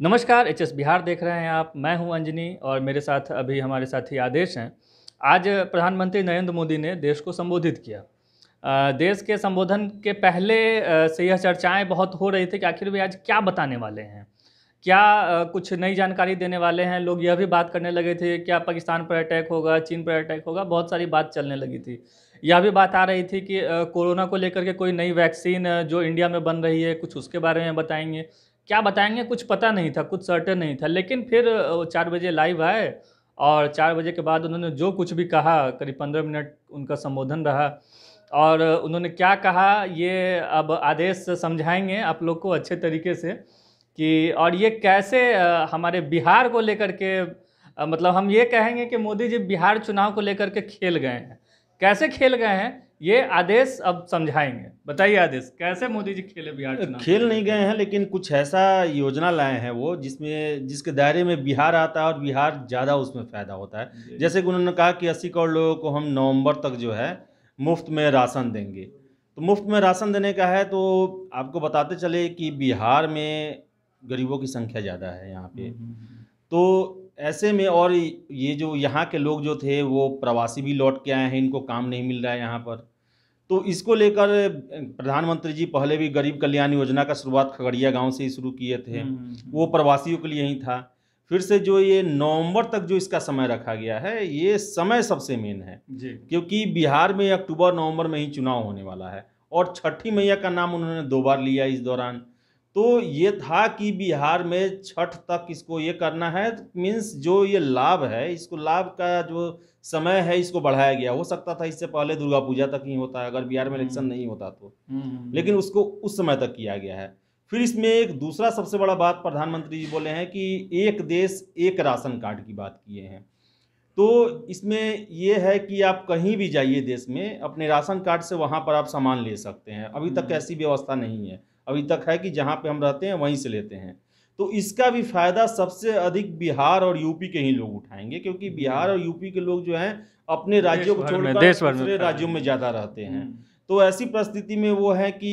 नमस्कार H S Bihar देख रहे हैं आप मैं हूं अंजनी और मेरे साथ अभी हमारे साथी आदेश हैं आज प्रधानमंत्री नरेंद्र मोदी ने देश को संबोधित किया देश के संबोधन के पहले से यह चर्चाएं बहुत हो रही थी कि आखिर वे आज क्या बताने वाले हैं क्या कुछ नई जानकारी देने वाले हैं लोग यह भी बात करने लगे थे क्या पाकिस्तान पर अटैक होगा चीन पर अटैक होगा बहुत सारी बात चलने लगी थी यह भी बात आ रही थी कि कोरोना को लेकर के कोई नई वैक्सीन जो इंडिया में बन रही है कुछ उसके बारे में बताएंगे क्या बताएंगे कुछ पता नहीं था कुछ सर्टन नहीं था लेकिन फिर वो चार बजे लाइव आए और चार बजे के बाद उन्होंने जो कुछ भी कहा करीब पंद्रह मिनट उनका संबोधन रहा और उन्होंने क्या कहा ये अब आदेश समझाएंगे आप लोग को अच्छे तरीके से कि और ये कैसे हमारे बिहार को लेकर के मतलब हम ये कहेंगे कि मोदी जी बिहार चुनाव को लेकर के खेल गए हैं कैसे खेल गए हैं ये आदेश अब समझाएंगे बताइए आदेश कैसे मोदी जी खेले बिहार खेल नहीं गए हैं लेकिन कुछ ऐसा योजना लाए हैं वो जिसमें जिसके दायरे में बिहार आता है और बिहार ज़्यादा उसमें फ़ायदा होता है जैसे कि उन्होंने कहा कि अस्सी करोड़ लोगों को हम नवंबर तक जो है मुफ्त में राशन देंगे तो मुफ्त में राशन देने का है तो आपको बताते चले कि बिहार में गरीबों की संख्या ज़्यादा है यहाँ पे हम्म, हम्म, हम्म। तो ऐसे में और ये जो यहाँ के लोग जो थे वो प्रवासी भी लौट के आए हैं इनको काम नहीं मिल रहा है यहाँ पर तो इसको लेकर प्रधानमंत्री जी पहले भी गरीब कल्याण योजना का शुरुआत खगड़िया गांव से ही शुरू किए थे हम्म, हम्म। वो प्रवासियों के लिए ही था फिर से जो ये नवंबर तक जो इसका समय रखा गया है ये समय सबसे मेन है क्योंकि बिहार में अक्टूबर नवंबर में ही चुनाव होने वाला है और छठी मैया का नाम उन्होंने दो बार लिया इस दौरान तो ये था कि बिहार में छठ तक इसको ये करना है मीन्स जो ये लाभ है इसको लाभ का जो समय है इसको बढ़ाया गया हो सकता था इससे पहले दुर्गा पूजा तक ही होता है अगर बिहार में हम्म। इलेक्शन नहीं होता तो हम्म, हम्म, लेकिन उसको उस समय तक किया गया है फिर इसमें एक दूसरा सबसे बड़ा बात प्रधानमंत्री जी बोले हैं कि एक देश एक राशन कार्ड की बात किए हैं तो इसमें यह है कि आप कहीं भी जाइए देश में अपने राशन कार्ड से वहाँ पर आप सामान ले सकते हैं अभी तक ऐसी व्यवस्था नहीं है अभी तक है कि जहाँ पे हम रहते हैं वहीं से लेते हैं तो इसका भी फायदा सबसे अधिक बिहार और यूपी के ही लोग उठाएंगे क्योंकि हम्म। बिहार और यूपी के लोग जो हैं अपने राज्यों को छोड़कर दूसरे राज्यों में ज़्यादा रहते हैं हम्म। तो ऐसी परिस्थिति में वो है कि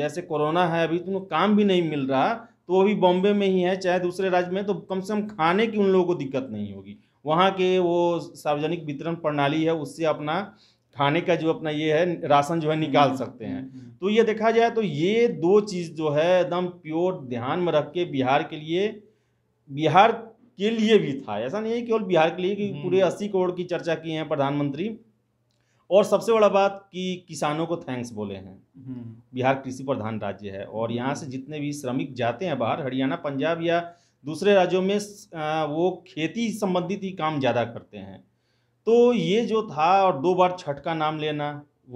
जैसे कोरोना है अभी तो काम भी नहीं मिल रहा तो वो भी बॉम्बे में ही है चाहे दूसरे राज्य में तो कम से कम खाने की उन लोगों को दिक्कत नहीं होगी वहाँ के वो सार्वजनिक वितरण प्रणाली है उससे अपना खाने का जो अपना ये है राशन जो है निकाल हम्म, सकते हैं हम्म, तो ये देखा जाए तो ये दो चीज़ जो है एकदम प्योर ध्यान में रख के बिहार के लिए बिहार के लिए भी था ऐसा नहीं है केवल बिहार के लिए कि पूरे हम्म। अस्सी करोड़ की चर्चा की है प्रधानमंत्री और सबसे बड़ा बात कि किसानों को थैंक्स बोले हैं बिहार कृषि प्रधान राज्य है और यहाँ से जितने भी श्रमिक जाते हैं बाहर हरियाणा पंजाब या दूसरे राज्यों में वो खेती संबंधित ही काम ज़्यादा करते हैं तो ये जो था और दो बार छठ का नाम लेना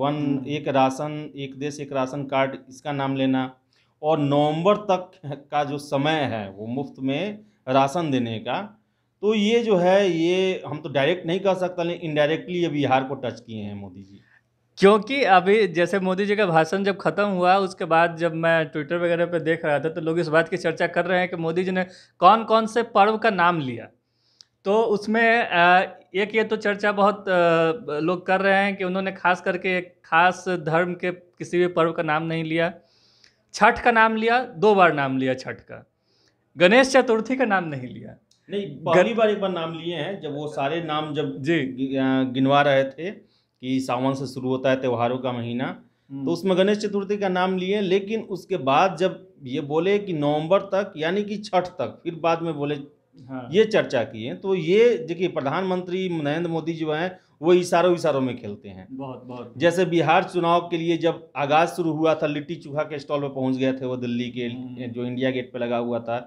वन हम्म। एक राशन एक देश एक राशन कार्ड इसका नाम लेना और नवंबर तक का जो समय है वो मुफ्त में राशन देने का तो ये जो है ये हम तो डायरेक्ट नहीं कह सकते लेकिन इनडायरेक्टली ये बिहार को टच किए हैं मोदी जी क्योंकि अभी जैसे मोदी जी का भाषण जब खत्म हुआ उसके बाद जब मैं ट्विटर वगैरह पे देख रहा था तो लोग इस बात की चर्चा कर रहे हैं कि मोदी जी ने कौन कौन से पर्व का नाम लिया तो उसमें एक ये तो चर्चा बहुत लोग कर रहे हैं कि उन्होंने खास करके एक खास धर्म के किसी भी पर्व का नाम नहीं लिया छठ का नाम लिया दो बार नाम लिया छठ का गणेश चतुर्थी का नाम नहीं लिया नहीं पहली बार एक बार नाम लिए हैं जब वो सारे नाम जब जी गिनवा रहे थे कि सावन से शुरू होता है त्योहारों का महीना हम्म। तो उसमें गणेश चतुर्थी का नाम लिए लेकिन उसके बाद जब ये बोले कि नवंबर तक यानी कि छठ तक फिर बाद में बोले हाँ। ये चर्चा की है तो ये देखिए प्रधानमंत्री नरेंद्र मोदी जो हैं वो इशारों इशारों में खेलते हैं बहुत बहुत जैसे बिहार चुनाव के लिए जब आगाज शुरू हुआ था लिट्टी चूहा के स्टॉल पर पहुंच गए थे वो दिल्ली के हम्म। जो इंडिया गेट पे लगा हुआ था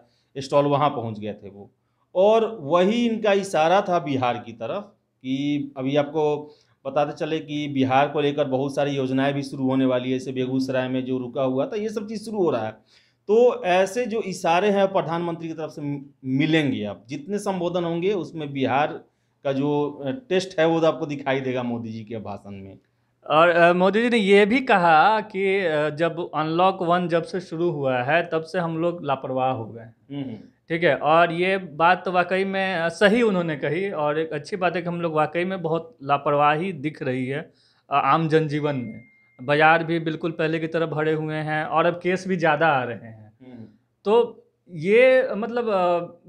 स्टॉल वहाँ पहुँच गए थे वो और वही इनका इशारा था बिहार की तरफ कि अभी आपको बताते चले कि बिहार को लेकर बहुत सारी योजनाएं भी शुरू होने वाली है जैसे बेगूसराय में जो रुका हुआ था ये सब चीज़ शुरू हो रहा है तो ऐसे जो इशारे हैं प्रधानमंत्री की तरफ से मिलेंगे आप जितने संबोधन होंगे उसमें बिहार का जो टेस्ट है वो तो आपको दिखाई देगा मोदी जी के भाषण में और मोदी जी ने ये भी कहा कि जब अनलॉक वन जब से शुरू हुआ है तब से हम लोग लापरवाह हो गए हम्म, हम्म। ठीक है और ये बात तो वाकई में सही उन्होंने कही और एक अच्छी बात है कि हम लोग वाकई में बहुत लापरवाही दिख रही है आम जनजीवन में बाजार भी बिल्कुल पहले की तरह भरे हुए हैं और अब केस भी ज़्यादा आ रहे हैं हम्म। तो ये मतलब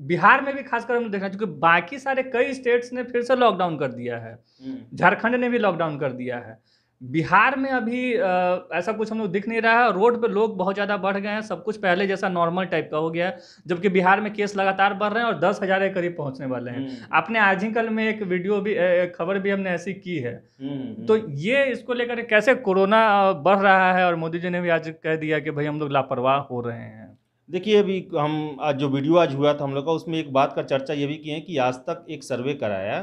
बिहार में भी खासकर हम देखना क्योंकि बाकी सारे कई स्टेट्स ने फिर से लॉकडाउन कर दिया है हम्म। झारखंड ने भी लॉकडाउन कर दिया है बिहार में अभी आ, ऐसा कुछ हम लोग दिख नहीं रहा है रोड पे लोग बहुत ज़्यादा बढ़ गए हैं सब कुछ पहले जैसा नॉर्मल टाइप का हो गया है जबकि बिहार में केस लगातार बढ़ रहे हैं और दस हज़ार के करीब पहुंचने वाले हैं हम्म। आपने आज ही कल में एक वीडियो भी खबर भी हमने ऐसी की है हम्म, हम्म। तो ये इसको लेकर कैसे कोरोना बढ़ रहा है और मोदी जी ने भी आज कह दिया कि भाई हम लोग लापरवाह हो रहे हैं देखिए अभी हम आज जो वीडियो आज हुआ था हम लोग का उसमें एक बात का चर्चा ये भी की है कि आज तक एक सर्वे कराया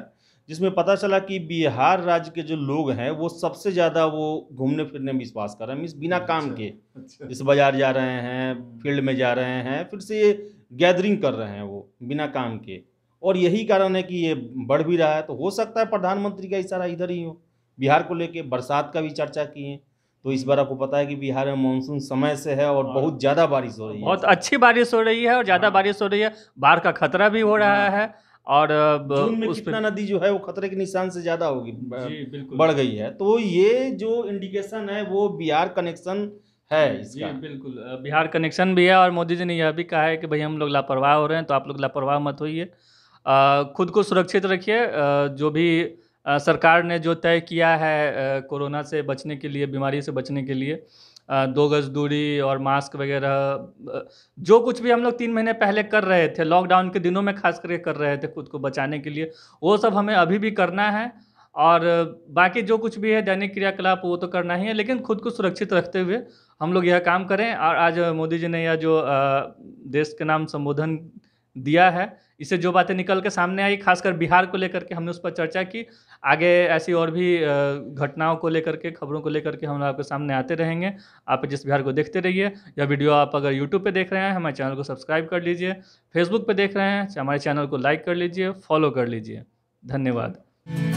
जिसमें पता चला कि बिहार राज्य के जो लोग हैं वो सबसे ज़्यादा वो घूमने फिरने में विश्वास कर रहे हैं मीन्स बिना अच्छा, काम के अच्छा। जैसे बाजार जा रहे हैं फील्ड में जा रहे हैं फिर से ये गैदरिंग कर रहे हैं वो बिना काम के और यही कारण है कि ये बढ़ भी रहा है तो हो सकता है प्रधानमंत्री का इशारा इधर ही हो बिहार को लेके बरसात का भी चर्चा किए तो इस बार आपको पता है कि बिहार में मानसून समय से है और बहुत ज़्यादा बारिश हो रही है बहुत अच्छी बारिश हो रही है और ज़्यादा हाँ। बारिश हो रही है बाढ़ का खतरा भी हो रहा हाँ। है और जून में कितना नदी जो है वो खतरे के निशान से ज़्यादा होगी बढ़ गई है तो ये जो इंडिकेशन है वो बिहार कनेक्शन है इसका जी बिल्कुल बिहार कनेक्शन भी है और मोदी जी ने यह भी कहा है कि भाई हम लोग लापरवाह हो रहे हैं तो आप लोग लापरवाह मत होइए खुद को सुरक्षित रखिए जो भी सरकार ने जो तय किया है कोरोना से बचने के लिए बीमारी से बचने के लिए दो गज दूरी और मास्क वगैरह जो कुछ भी हम लोग तीन महीने पहले कर रहे थे लॉकडाउन के दिनों में खास करके कर रहे थे खुद को बचाने के लिए वो सब हमें अभी भी करना है और बाकी जो कुछ भी है दैनिक क्रियाकलाप वो तो करना ही है लेकिन खुद को सुरक्षित रखते हुए हम लोग यह काम करें और आज मोदी जी ने यह जो देश के नाम संबोधन दिया है इससे जो बातें निकल के सामने आई खासकर बिहार को लेकर के हमने उस पर चर्चा की आगे ऐसी और भी घटनाओं को लेकर के खबरों को लेकर के हम आपके सामने आते रहेंगे आप जिस बिहार को देखते रहिए यह वीडियो आप अगर यूट्यूब पे देख रहे हैं हमारे चैनल को सब्सक्राइब कर लीजिए फेसबुक पर देख रहे हैं हमारे चैनल को लाइक कर लीजिए फॉलो कर लीजिए धन्यवाद